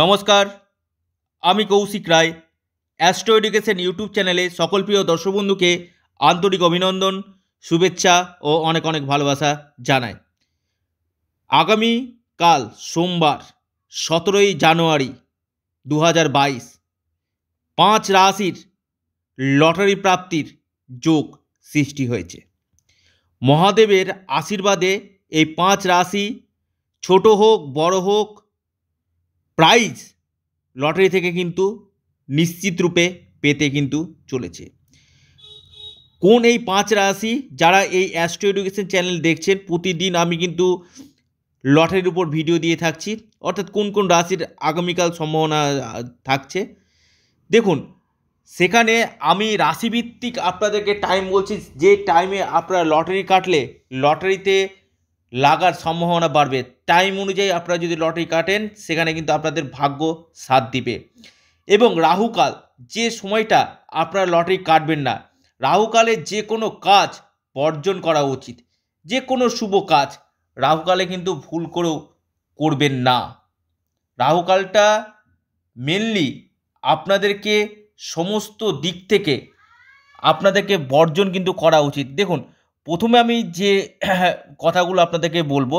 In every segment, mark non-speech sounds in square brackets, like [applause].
নমস্কার আমি Koushik Roy astro education YouTube চ্যানেলে সকল প্রিয় দর্শক বন্ধুকে আন্তরিক অভিনন্দন শুভেচ্ছা ও অনেক অনেক ভালোবাসা জানাই আগামী কাল সোমবার সতেরোই জানুয়ারি দু বাইশ পাঁচ রাশির লটারি প্রাপ্তির যোগ সৃষ্টি হয়েছে মহাদেবের আশীর্বাদে এই পাঁচ রাশি ছোট হোক বড় হোক প্রাইজ লটারি থেকে কিন্তু নিশ্চিত রূপে পেতে কিন্তু চলেছে কোন এই পাঁচ রাশি যারা এই অ্যাস্ট্রো এডুকেশন চ্যানেল দেখছেন প্রতিদিন আমি কিন্তু লটারির উপর ভিডিও দিয়ে থাকছি অর্থাৎ কোন কোন রাশির আগামীকাল সম্ভাবনা থাকছে দেখুন সেখানে আমি রাশিভিত্তিক আপনাদেরকে টাইম বলছি যে টাইমে আপনারা লটারি কাটলে লটারিতে লাগার সম্ভাবনা বাড়বে টাইম অনুযায়ী আপনারা যদি লটারি কাটেন সেখানে কিন্তু আপনাদের ভাগ্য সাথ দিবে এবং রাহুকাল যে সময়টা আপনারা লটারি কাটবেন না রাহুকালে যে কোনো কাজ বর্জন করা উচিত যে কোনো শুভ কাজ রাহুকালে কিন্তু ভুল করেও করবেন না রাহুকালটা মেনলি আপনাদেরকে সমস্ত দিক থেকে আপনাদেরকে বর্জন কিন্তু করা উচিত দেখুন প্রথমে আমি যে [clears throat] কথাগুলো আপনাদেরকে বলবো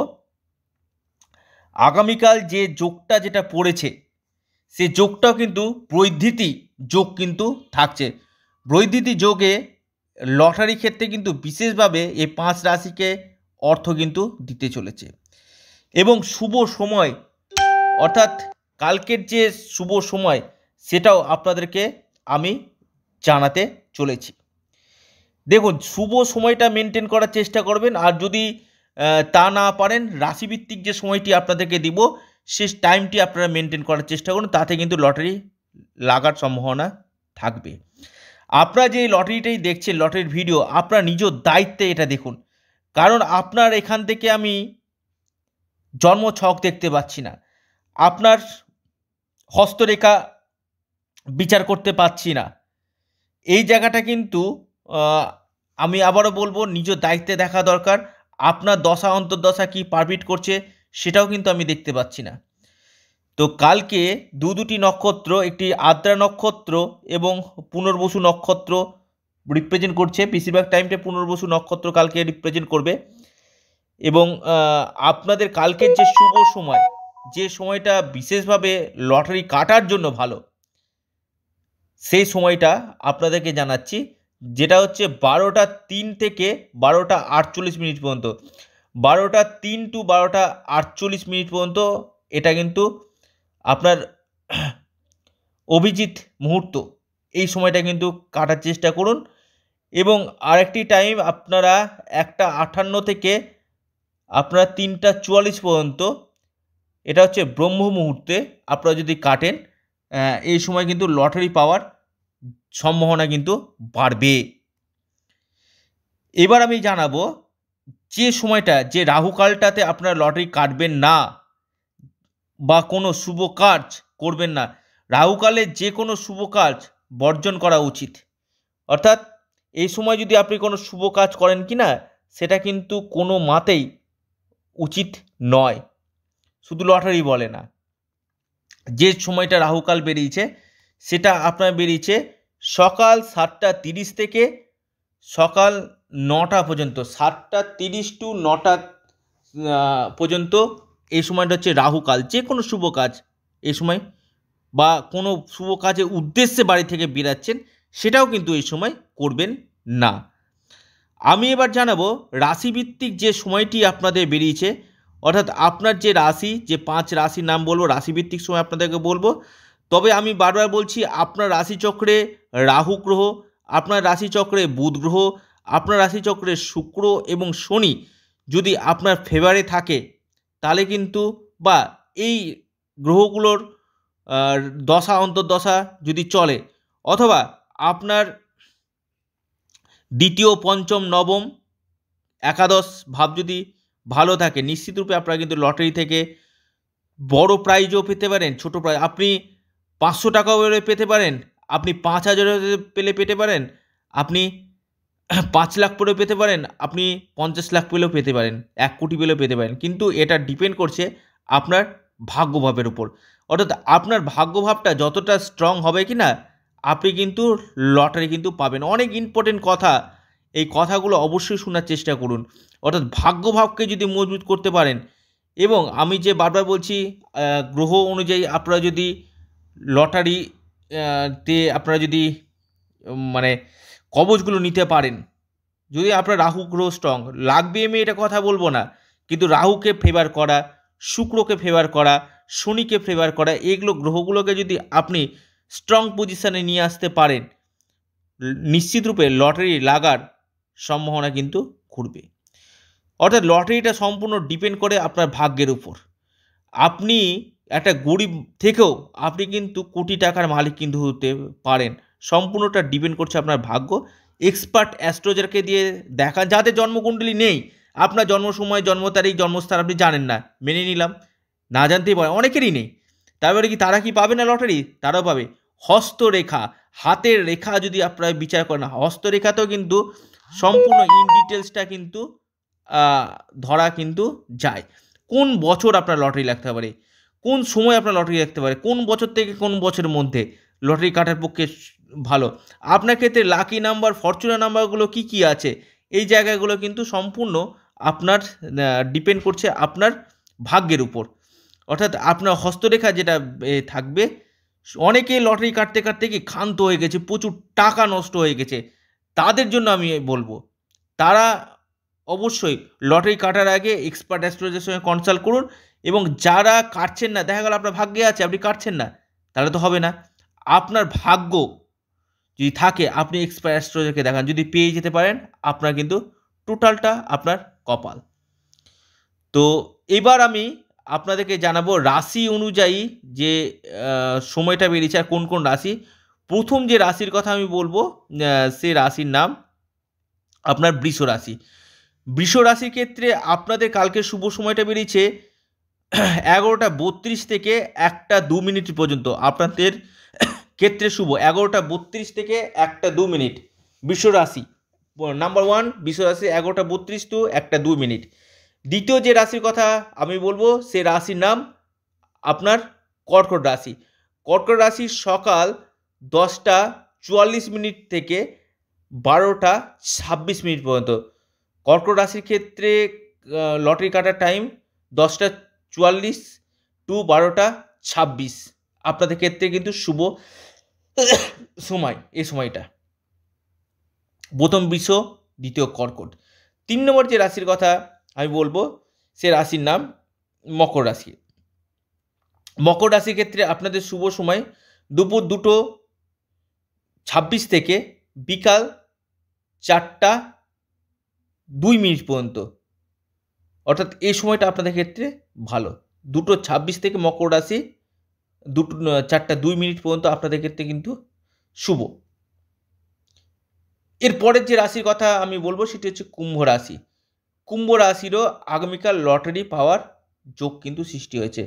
আগামীকাল যে যোগটা যেটা পড়েছে সে যোগটাও কিন্তু বৈদ্যুতি যোগ কিন্তু থাকছে বৈদ্যুতি যোগে লটারি ক্ষেত্রে কিন্তু বিশেষভাবে এই পাঁচ রাশিকে অর্থ কিন্তু দিতে চলেছে এবং শুভ সময় অর্থাৎ কালকের যে শুভ সময় সেটাও আপনাদেরকে আমি জানাতে চলেছি দেখুন শুভ সময়টা মেনটেন করার চেষ্টা করবেন আর যদি তা না পারেন রাশিভিত্তিক যে সময়টি আপনাদেরকে দিব সে টাইমটি আপনারা মেনটেন করার চেষ্টা করুন তাতে কিন্তু লটারি লাগার সম্ভাবনা থাকবে আপনারা যে লটারিটাই দেখছেন লটারির ভিডিও আপনার নিজ দায়িত্বে এটা দেখুন কারণ আপনার এখান থেকে আমি জন্ম ছক দেখতে পাচ্ছি না আপনার হস্তরেখা বিচার করতে পাচ্ছি না এই জায়গাটা কিন্তু আমি আবারও বলবো নিজ দায়িত্বে দেখা দরকার আপনার দশা অন্তর্দশা কি পারমিট করছে সেটাও কিন্তু আমি দেখতে পাচ্ছি না তো কালকে দু দুটি নক্ষত্র একটি আদ্রা নক্ষত্র এবং পুনর্বসু নক্ষত্র রিপ্রেজেন্ট করছে বেশিরভাগ টাইমটা পুনর্বসু নক্ষত্র কালকে রিপ্রেজেন্ট করবে এবং আপনাদের কালকের যে শুভ সময় যে সময়টা বিশেষভাবে লটারি কাটার জন্য ভালো সেই সময়টা আপনাদেরকে জানাচ্ছি যেটা হচ্ছে বারোটা তিন থেকে বারোটা আটচল্লিশ মিনিট পর্যন্ত বারোটা তিন টু বারোটা আটচল্লিশ মিনিট পর্যন্ত এটা কিন্তু আপনার অভিজিৎ মুহূর্ত এই সময়টা কিন্তু কাটার চেষ্টা করুন এবং আরেকটি টাইম আপনারা একটা আটান্ন থেকে আপনারা তিনটা চুয়াল্লিশ পর্যন্ত এটা হচ্ছে ব্রহ্ম মুহূর্তে আপনারা যদি কাটেন এই সময় কিন্তু লটারি পাওয়ার সম্ভাবনা কিন্তু বাড়বে এবার আমি জানাবো যে সময়টা যে রাহুকালটাতে আপনারা লটারি কাটবেন না বা কোনো শুভ কাজ করবেন না রাহুকালে যে কোনো শুভ কাজ বর্জন করা উচিত অর্থাৎ এই সময় যদি আপনি কোনো শুভ কাজ করেন কি না সেটা কিন্তু কোনো মাতেই উচিত নয় শুধু লটারি বলে না যে সময়টা রাহুকাল বেরিয়েছে সেটা আপনার বেরিয়েছে সকাল সাতটা তিরিশ থেকে সকাল নটা পর্যন্ত সাতটা তিরিশ টু নটা পর্যন্ত এই সময়টা হচ্ছে রাহুকাল যে কোনো শুভ কাজ এই সময় বা কোনো শুভ কাজের উদ্দেশ্যে বাড়ি থেকে বেরাচ্ছেন সেটাও কিন্তু এই সময় করবেন না আমি এবার জানাবো রাশিভিত্তিক যে সময়টি আপনাদের বেরিয়েছে অর্থাৎ আপনার যে রাশি যে পাঁচ রাশির নাম বলবো রাশিভিত্তিক সময় আপনাদেরকে বলবো তবে আমি বারবার বলছি আপনার রাশিচক্রে রাহু গ্রহ আপনার রাশিচক্রে বুধ গ্রহ আপনার রাশিচক্রে শুক্র এবং শনি যদি আপনার ফেভারে থাকে তাহলে কিন্তু বা এই গ্রহগুলোর দশা অন্তর্দশা যদি চলে অথবা আপনার দ্বিতীয় পঞ্চম নবম একাদশ ভাব যদি ভালো থাকে নিশ্চিতরূপে আপনারা কিন্তু লটারি থেকে বড় প্রাইজও পেতে পারেন ছোট প্রাইজ আপনি পাঁচশো টাকাও পেতে পারেন আপনি পাঁচ হাজার পেলে পেতে পারেন আপনি পাঁচ লাখ পেলেও পেতে পারেন আপনি পঞ্চাশ লাখ পেলেও পেতে পারেন এক কোটি পেলেও পেতে পারেন কিন্তু এটা ডিপেন্ড করছে আপনার ভাগ্যভাবের উপর অর্থাৎ আপনার ভাগ্যভাবটা যতটা স্ট্রং হবে কি না আপনি কিন্তু লটারি কিন্তু পাবেন অনেক ইম্পর্টেন্ট কথা এই কথাগুলো অবশ্যই শোনার চেষ্টা করুন অর্থাৎ ভাগ্যভাবকে যদি মজবুত করতে পারেন এবং আমি যে বারবার বলছি গ্রহ অনুযায়ী আপনারা যদি লটারি তে আপনারা যদি মানে কবচগুলো নিতে পারেন যদি আপনার রাহু গ্রহ স্ট্রং লাগবে আমি এটা কথা বলবো না কিন্তু রাহুকে ফেভার করা শুক্রকে ফেভার করা শনিকে ফেভার করা এগুলো গ্রহগুলোকে যদি আপনি স্ট্রং পজিশানে নিয়ে আসতে পারেন নিশ্চিতরূপে লটারি লাগার সম্ভাবনা কিন্তু ঘুরবে অর্থাৎ লটারিটা সম্পূর্ণ ডিপেন্ড করে আপনার ভাগ্যের উপর আপনি একটা গরিব থেকেও আপনি কিন্তু কোটি টাকার মালিক কিন্তু হতে পারেন সম্পূর্ণটা ডিপেন্ড করছে আপনার ভাগ্য এক্সপার্ট অ্যাস্ট্রোজারকে দিয়ে দেখা যাদের জন্মকুণ্ডলী নেই আপনার জন্ম সময় জন্ম তারিখ জন্মস্থান আপনি জানেন না মেনে নিলাম না জানতেই পারে অনেকেরই নেই তারপরে মানে কি তারা কি পাবে না লটারি তারাও পাবে হস্তরেখা হাতের রেখা যদি আপনারা বিচার করেন হস্তরেখাতেও কিন্তু সম্পূর্ণ ইন ডিটেলসটা কিন্তু ধরা কিন্তু যায় কোন বছর আপনার লটারি লাগতে পারে কোন সময় আপনার লটারি দেখতে পারে কোন বছর থেকে কোন বছরের মধ্যে লটারি কাটার পক্ষে ভালো আপনার ক্ষেত্রে লাকি নাম্বার ফরচুনা নাম্বারগুলো কি কি আছে এই জায়গাগুলো কিন্তু সম্পূর্ণ আপনার ডিপেন্ড করছে আপনার ভাগ্যের উপর অর্থাৎ আপনার হস্তরেখা যেটা থাকবে অনেকে লটারি কাটতে কাটতে কি ক্ষান্ত হয়ে গেছে প্রচুর টাকা নষ্ট হয়ে গেছে তাদের জন্য আমি বলবো তারা অবশ্যই লটারি কাটার আগে এক্সপার্ট অ্যাস্ট্রোলজার সঙ্গে কনসাল্ট করুন এবং যারা কাটছেন না দেখা গেল আপনার ভাগ্যে আছে আপনি কাটছেন না তাহলে তো হবে না আপনার ভাগ্য যদি থাকে আপনি এক্সপায়ার অ্যাস্ট্রোলজারকে দেখান যদি পেয়ে যেতে পারেন আপনার কিন্তু টোটালটা আপনার কপাল তো এবার আমি আপনাদেরকে জানাবো রাশি অনুযায়ী যে সময়টা বেরিয়েছে আর কোন কোন রাশি প্রথম যে রাশির কথা আমি বলবো সে রাশির নাম আপনার বৃষ রাশি বৃষ রাশির ক্ষেত্রে আপনাদের কালকে শুভ সময়টা বেরিয়েছে [clears throat] এগারোটা বত্রিশ থেকে একটা দু মিনিট পর্যন্ত আপনাদের [clears throat] ক্ষেত্রে শুভ এগারোটা বত্রিশ থেকে একটা দু মিনিট বিশ্বরাশি নাম্বার ওয়ান বিশ্বরাশি এগারোটা বত্রিশ টু একটা দু মিনিট দ্বিতীয় যে রাশির কথা আমি বলবো সে রাশির নাম আপনার কর্কট রাশি কর্কট রাশি সকাল দশটা চুয়াল্লিশ মিনিট থেকে বারোটা ছাব্বিশ মিনিট পর্যন্ত কর্কট রাশির ক্ষেত্রে লটারি কাটার টাইম দশটা চুয়াল্লিশ টু বারোটা ছাব্বিশ আপনাদের ক্ষেত্রে কিন্তু শুভ সময় এই সময়টা প্রথম বিশ্ব দ্বিতীয় কর্কট তিন নম্বর যে রাশির কথা আমি বলবো সে রাশির নাম মকর রাশি মকর রাশির ক্ষেত্রে আপনাদের শুভ সময় দুপুর দুটো ছাব্বিশ থেকে বিকাল চারটা দুই মিনিট পর্যন্ত অর্থাৎ এই সময়টা আপনাদের ক্ষেত্রে ভালো দুটো ছাব্বিশ থেকে মকর রাশি দুটো চারটা দুই মিনিট পর্যন্ত আপনাদের ক্ষেত্রে কিন্তু শুভ এরপরের যে রাশির কথা আমি বলবো সেটি হচ্ছে কুম্ভ রাশি কুম্ভ রাশিরও আগামীকাল লটারি পাওয়ার যোগ কিন্তু সৃষ্টি হয়েছে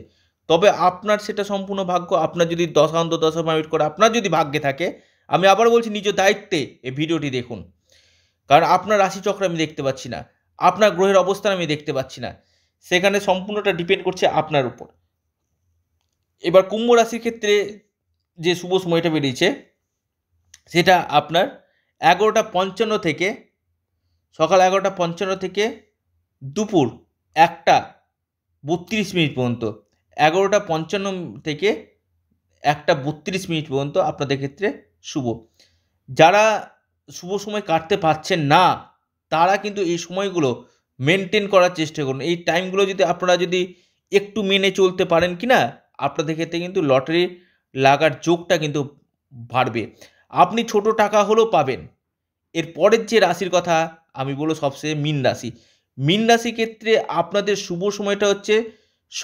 তবে আপনার সেটা সম্পূর্ণ ভাগ্য আপনার যদি দশান্ত দশা মিনিট করে আপনার যদি ভাগ্যে থাকে আমি আবার বলছি নিজ দায়িত্বে এই ভিডিওটি দেখুন কারণ আপনার রাশিচক্র আমি দেখতে পাচ্ছি না আপনার গ্রহের অবস্থান আমি দেখতে পাচ্ছি না সেখানে সম্পূর্ণটা ডিপেন্ড করছে আপনার উপর এবার কুম্ভ রাশির ক্ষেত্রে যে শুভ সময়টা বেরিয়েছে সেটা আপনার এগারোটা পঞ্চান্ন থেকে সকাল এগারোটা পঞ্চান্ন থেকে দুপুর একটা বত্রিশ মিনিট পর্যন্ত এগারোটা পঞ্চান্ন থেকে একটা বত্রিশ মিনিট পর্যন্ত আপনাদের ক্ষেত্রে শুভ যারা শুভ সময় কাটতে পারছেন না তারা কিন্তু এই সময়গুলো মেনটেন করার চেষ্টা করুন এই টাইমগুলো যদি আপনারা যদি একটু মেনে চলতে পারেন কি না আপনাদের ক্ষেত্রে কিন্তু লটারি লাগার যোগটা কিন্তু বাড়বে আপনি ছোট টাকা হলেও পাবেন এর পরের যে রাশির কথা আমি বলবো সবচেয়ে মিন রাশি মিন রাশি ক্ষেত্রে আপনাদের শুভ সময়টা হচ্ছে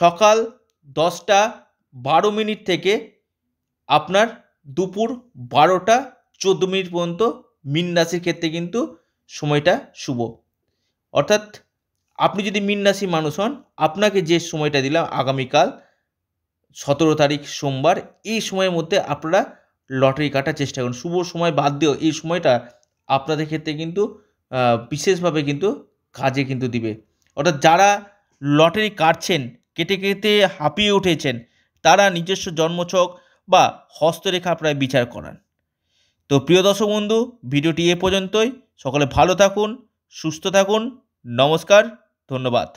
সকাল দশটা বারো মিনিট থেকে আপনার দুপুর বারোটা চোদ্দো মিনিট পর্যন্ত মিন রাশির ক্ষেত্রে কিন্তু সময়টা শুভ অর্থাৎ আপনি যদি মিন রাশি মানুষ হন আপনাকে যে সময়টা দিলাম আগামীকাল সতেরো তারিখ সোমবার এই সময়ের মধ্যে আপনারা লটারি কাটার চেষ্টা করুন শুভ সময় বাদ দিয়েও এই সময়টা আপনাদের ক্ষেত্রে কিন্তু বিশেষভাবে কিন্তু কাজে কিন্তু দিবে অর্থাৎ যারা লটারি কাটছেন কেটে কেটে হাঁপিয়ে উঠেছেন তারা নিজস্ব জন্মছক বা হস্তরেখা আপনারা বিচার করান তো প্রিয় দর্শক বন্ধু ভিডিওটি এ পর্যন্তই সকলে ভালো থাকুন সুস্থ থাকুন নমস্কার ধন্যবাদ